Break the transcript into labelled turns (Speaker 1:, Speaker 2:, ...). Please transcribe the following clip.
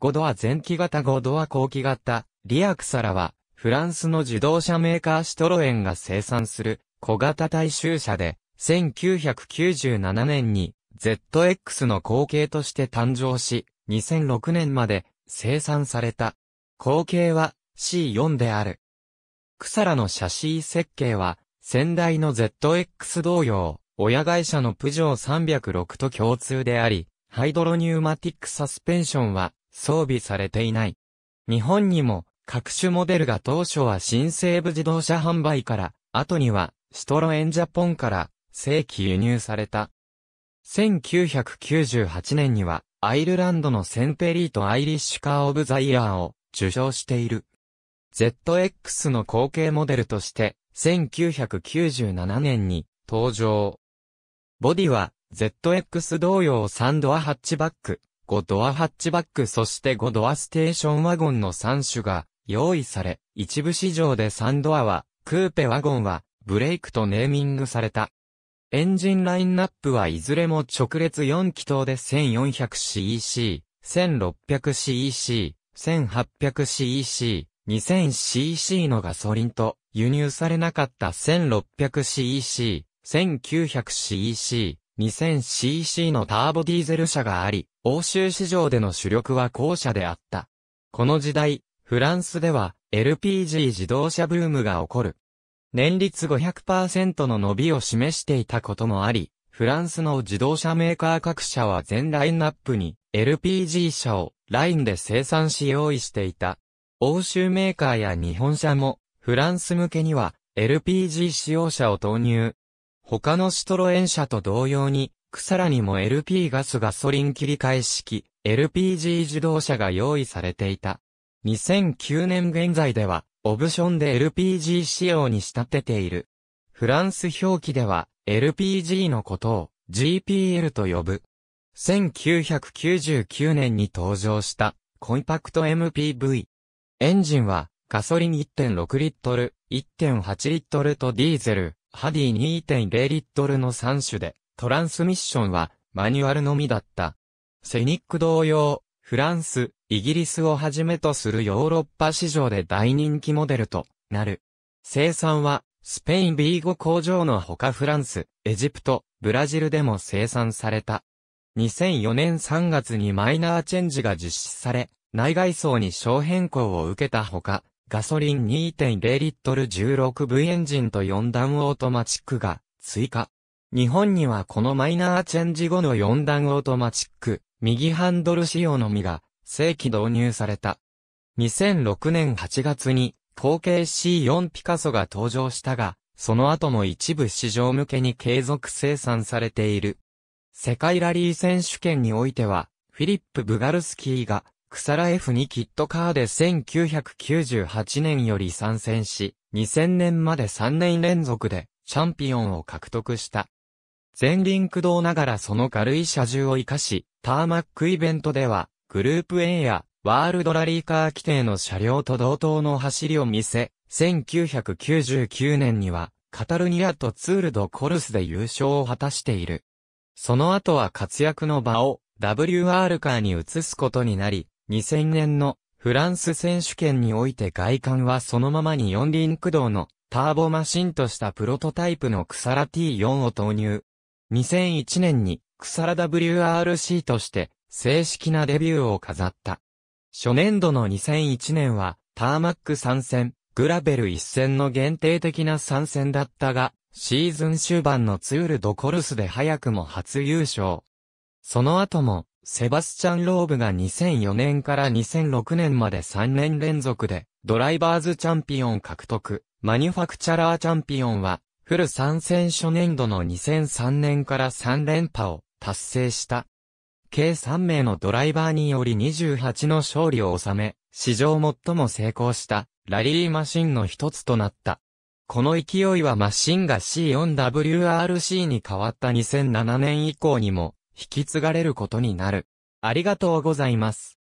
Speaker 1: 5ドア前期型5ドア後期型、リアクサラは、フランスの自動車メーカーシトロエンが生産する小型大衆車で、1997年に ZX の後継として誕生し、2006年まで生産された。後継は C4 である。クサラのシャシー設計は、先代の ZX 同様、親会社のプジョー306と共通であり、ハイドロニューマティックサスペンションは装備されていない。日本にも各種モデルが当初は新西部自動車販売から、後にはシトロエンジャポンから正規輸入された。1998年にはアイルランドのセンペリーとアイリッシュカーオブザイヤーを受賞している。ZX の後継モデルとして1997年に登場。ボディは ZX 同様サンドアハッチバック、5ドアハッチバックそして5ドアステーションワゴンの3種が用意され、一部市場で3ドアは、クーペワゴンは、ブレイクとネーミングされた。エンジンラインナップはいずれも直列4気筒で 1400cc、1600cc、1800cc、2000cc のガソリンと輸入されなかった 1600cc、1900cc、2000cc のターボディーゼル車があり、欧州市場での主力は後者であった。この時代、フランスでは LPG 自動車ブームが起こる。年率500%の伸びを示していたこともあり、フランスの自動車メーカー各社は全ラインナップに LPG 車をラインで生産し用意していた。欧州メーカーや日本車もフランス向けには LPG 使用車を投入。他のシトロエン車と同様に、草らにも LP ガスガソリン切り替え式、LPG 自動車が用意されていた。2009年現在では、オプションで LPG 仕様に仕立てている。フランス表記では、LPG のことを GPL と呼ぶ。1999年に登場したコンパクト MPV。エンジンはガソリン1.6リットル、1.8リットルとディーゼル、ハディ2.0リットルの3種で、トランスミッションはマニュアルのみだった。セニック同様、フランス、イギリスをはじめとするヨーロッパ市場で大人気モデルとなる。生産は、スペイン B5 工場のほかフランス、エジプト、ブラジルでも生産された。2004年3月にマイナーチェンジが実施され、内外装に小変更を受けたほか、ガソリン2.0リットル 16V エンジンと4段オートマチックが追加。日本にはこのマイナーチェンジ後の4段オートマチック、右ハンドル仕様のみが正規導入された。2006年8月に後継 C4 ピカソが登場したが、その後も一部市場向けに継続生産されている。世界ラリー選手権においては、フィリップ・ブガルスキーがクサラ F にキットカーで1998年より参戦し、2000年まで3年連続でチャンピオンを獲得した。前輪駆動ながらその軽い車重を活かし、ターマックイベントでは、グループ A やワールドラリーカー規定の車両と同等の走りを見せ、1999年には、カタルニアとツールドコルスで優勝を果たしている。その後は活躍の場を WR カーに移すことになり、2000年のフランス選手権において外観はそのままに四輪駆動のターボマシンとしたプロトタイプのクサラ T4 を投入。2001年にクサラ WRC として正式なデビューを飾った。初年度の2001年はターマック参戦、グラベル一戦の限定的な参戦だったが、シーズン終盤のツールドコルスで早くも初優勝。その後も、セバスチャン・ローブが2004年から2006年まで3年連続で、ドライバーズチャンピオン獲得、マニュファクチャラーチャンピオンは、フル参戦初年度の2003年から3連覇を達成した。計3名のドライバーにより28の勝利を収め、史上最も成功したラリーマシンの一つとなった。この勢いはマシンが C4WRC に変わった2007年以降にも引き継がれることになる。ありがとうございます。